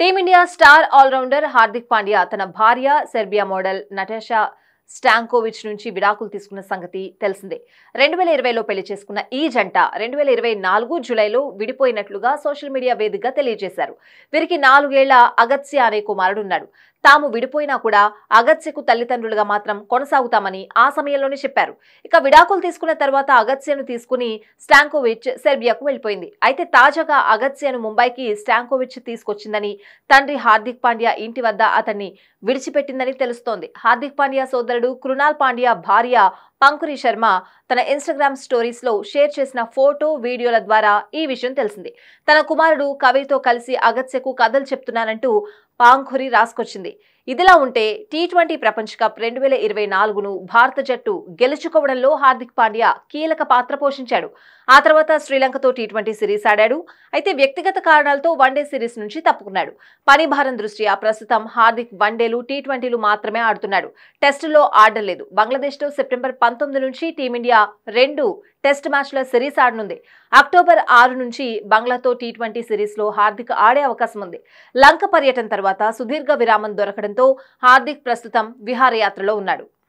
team India star allrounder Hardik Pandya తన భార్య Serbia model Natasha Stankovic నుంచి విడాకులు తీసుకున్న సంగతి తెలిసిందే రెండు వేల ఇరవైలో పెళ్లి చేసుకున్న ఈ జంట రెండు వేల ఇరవై నాలుగు జూలైలో విడిపోయినట్లుగా సోషల్ మీడియా వేదికగా తెలియజేశారు వీరికి నాలుగేళ్ల అగత్స్య అనే కుమారుడున్నాడు తాము విడిపోయినా కూడా అగత్యకు తల్లిదండ్రులుగా మాత్రం కొనసాగుతామని ఆ సమయంలోనే చెప్పారు ఇక విడాకులు తీసుకున్న తర్వాత అగత్యను తీసుకుని స్టాంకోవిచ్ సెర్బియాకు వెళ్ళిపోయింది అయితే తాజాగా అగత్యను ముంబైకి స్టాంకోవిచ్ తీసుకొచ్చిందని తండ్రి హార్దిక్ పాండ్యా ఇంటి వద్ద అతన్ని విడిచిపెట్టిందని తెలుస్తోంది హార్దిక్ పాండ్యా సోదరుడు కృణాల్ పాండ్యా భార్య పంకురి శర్మ తన ఇన్స్టాగ్రామ్ స్టోరీస్లో షేర్ చేసిన ఫోటో వీడియోల ద్వారా ఈ విషయం తెలిసింది తన కుమారుడు కవితో కలిసి అగత్యకు కథలు చెప్తున్నానంటూ పాంఖురి రాసుకొచ్చింది ఇదిలా ఉంటే టీ ట్వంటీ ప్రపంచ కప్ రెండు వేల ఇరవై నాలుగును భారత జట్టు గెలుచుకోవడంలో హార్దిక్ పాండ్యా కీలక పాత్ర పోషించాడు ఆ తర్వాత శ్రీలంకతో టీ ట్వంటీ సిరీస్ ఆడాడు అయితే వ్యక్తిగత కారణాలతో వన్డే సిరీస్ నుంచి తప్పుకున్నాడు పనిభారం దృష్ట్యా ప్రస్తుతం హార్దిక్ వన్డేలు టీ ట్వంటీలు మాత్రమే ఆడుతున్నాడు టెస్టులో ఆడలేదు బంగ్లాదేశ్తో సెప్టెంబర్ పంతొమ్మిది నుంచి టీమిండియా రెండు టెస్ట్ మ్యాచ్లో సిరీస్ ఆడనుంది అక్టోబర్ ఆరు నుంచి బంగ్లాతో టీ ట్వంటీ సిరీస్లో హార్దిక్ ఆడే అవకాశం ఉంది లంక పర్యటన తర్వాత సుదీర్ఘ విరామం దొరకడంతో హార్దిక్ ప్రస్తుతం విహారయాత్రలో ఉన్నాడు